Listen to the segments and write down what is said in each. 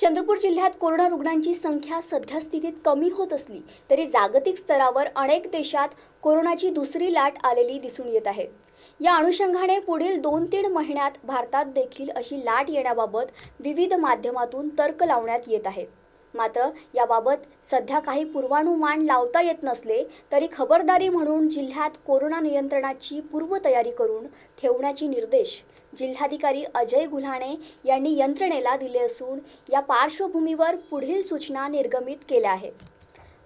चंद्रपूर जिल्ह्यात कोरोना रुग्णांची संख्या सध्या स्थितीत कमी होत असली तरी जागतिक स्तरावर अनेक देशात कोरोनाची दुसरी लाट आलेली दिसून येत आहे या अनुषंगाने पुढील दोन तीन महिन्यात भारतात देखील अशी लाट येण्याबाबत विविध माध्यमातून तर्क लावण्यात येत आहेत मात्र याबाबत सध्या काही पूर्वानुमान लावता येत नसले तरी खबरदारी म्हणून जिल्ह्यात कोरोना नियंत्रणाची पूर्वतयारी करून ठेवण्याचे निर्देश जिल्हाधिकारी अजय गुल्हाणे यांनी यंत्रणेला दिले असून या पार्श्वभूमीवर पुढील सूचना निर्गमित केल्या आहेत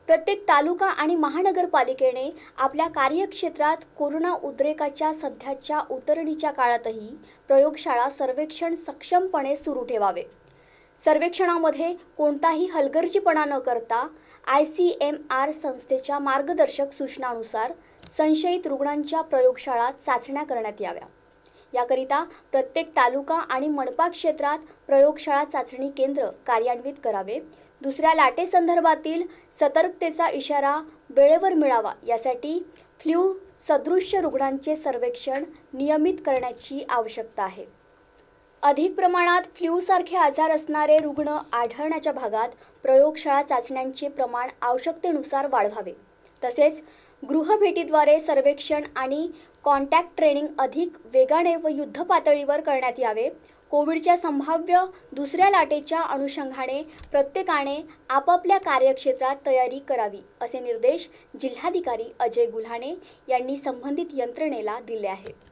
प्रत्येक तालुका आणि महानगरपालिकेने आपल्या कार्यक्षेत्रात कोरोना उद्रेकाच्या सध्याच्या उतरणीच्या काळातही प्रयोगशाळा सर्वेक्षण सक्षमपणे सुरू ठेवावे सर्वेक्षणामध्ये कोणताही हलगर्जीपणा न करता आय सी एम आर संस्थेच्या मार्गदर्शक सूचनानुसार संशयित रुग्णांच्या प्रयोगशाळा चाचण्या करण्यात याव्या याकरिता प्रत्येक तालुका आणि मनपा क्षेत्रात प्रयोगशाळा चाचणी केंद्र कार्यान्वित करावे दुसऱ्या लाटेसंदर्भातील सतर्कतेचा इशारा वेळेवर मिळावा यासाठी फ्ल्यू सदृश्य रुग्णांचे सर्वेक्षण नियमित करण्याची आवश्यकता आहे अधिक प्रमाणात फ्ल्यूसारखे आजार असणारे रुग्ण आढळण्याच्या भागात प्रयोगशाळा चाचण्यांचे प्रमाण आवश्यकतेनुसार वाढवावे तसेच गृहभेटीद्वारे सर्वेक्षण आणि कॉन्टॅक्ट ट्रेनिंग अधिक वेगाने व युद्धपातळीवर करण्यात यावे कोविडच्या संभाव्य दुसऱ्या लाटेच्या अनुषंगाने प्रत्येकाने आपापल्या कार्यक्षेत्रात तयारी करावी असे निर्देश जिल्हाधिकारी अजय गुल्हाणे यांनी संबंधित यंत्रणेला दिले आहेत